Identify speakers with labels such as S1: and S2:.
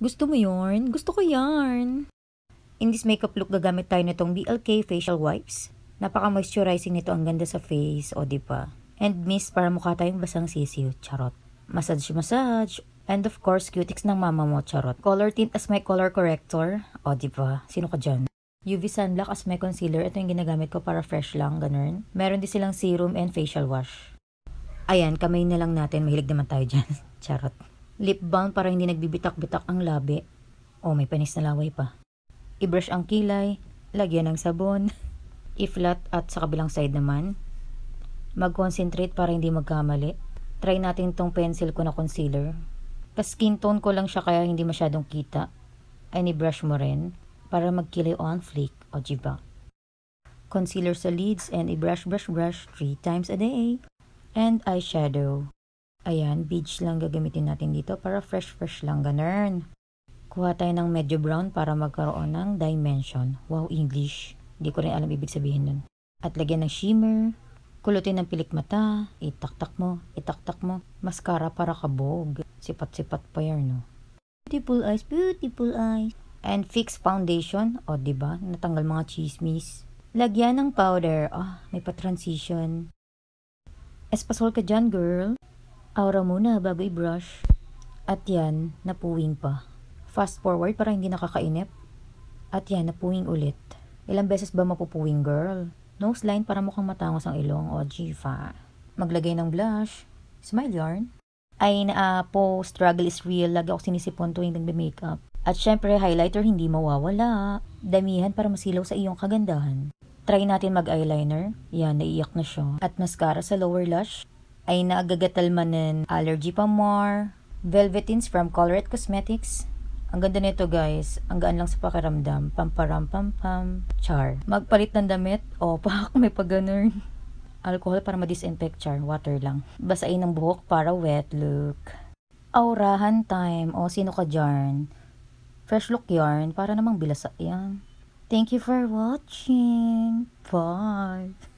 S1: Gusto mo yarn? Gusto ko yarn! In this makeup look, gagamit tayo nitong BLK facial wipes. Napaka-moisturizing nito. Ang ganda sa face. O, Diba? And mist para mukha tayong basang sisiyo. Charot. Massage-massage. And of course, cutics ng mama mo. Charot. Color tint as my color corrector. O, Diba? Sino ka dyan? UV sunblock as my concealer. Ito yung ginagamit ko para fresh lang. Ganun. Meron din silang serum and facial wash. Ayan, kamay na lang natin. Mahilig naman tayo dyan. Charot lip balm para hindi nagbibitak-bitak ang labi. O oh, may panis na laway pa. I-brush ang kilay, lagyan ng sabon, i-flat at sa kabilang side naman. Mag-concentrate para hindi magkamali. Try natin tong pencil ko na concealer. Ka-skin tone ko lang siya kaya hindi masyadong kita. Ay ni-brush mo rin para magkilay on flick o jiba. Concealer sa lids and i-brush brush brush 3 times a day. And eyeshadow. Ayan, beige lang gagamitin natin dito para fresh-fresh lang ganern. Kuha tayo ng medyo brown para magkaroon ng dimension. Wow, English. Hindi ko rin alam ibig sabihin nun. At lagyan ng shimmer, kulutin ng pilik mata, itaktak mo, itaktak mo, mascara para kabog. Sipat-sipat pa yan, no? Beautiful eyes, beautiful eyes. And fix foundation, o oh, ba diba? natanggal mga chismis. Lagyan ng powder, ah, oh, may pa-transition. Espasol ka dyan, girl aura muna bago i-brush. At yan, napuwing pa. Fast forward para hindi nakakainip. At yan, napuwing ulit. Ilang beses ba mapupuwing girl? Nose line para mukhang matangos ang ilong o jifa. Maglagay ng blush. Smile yarn. Ay na po, struggle is real. Lagi ako sinisipon tuwing nagbe-makeup. At syempre, highlighter hindi mawawala. Damihan para masilaw sa iyong kagandahan. Try natin mag-eyeliner. Yan, naiyak na siya. At mascara sa lower lash ay naagagatal manin allergy pamar, velvetins from Colorette Cosmetics. Ang ganda nito guys, ang gaan lang sa pakiramdam, pamparam pam char. Magpalit ng damit, o oh, pak, may paganon. Alcohol para ma-disinfect char, water lang. Basain ng buhok para wet look. Aurahan time, o sino ka dyan? Fresh look yarn, para namang bilasa yan. Thank you for watching. Bye.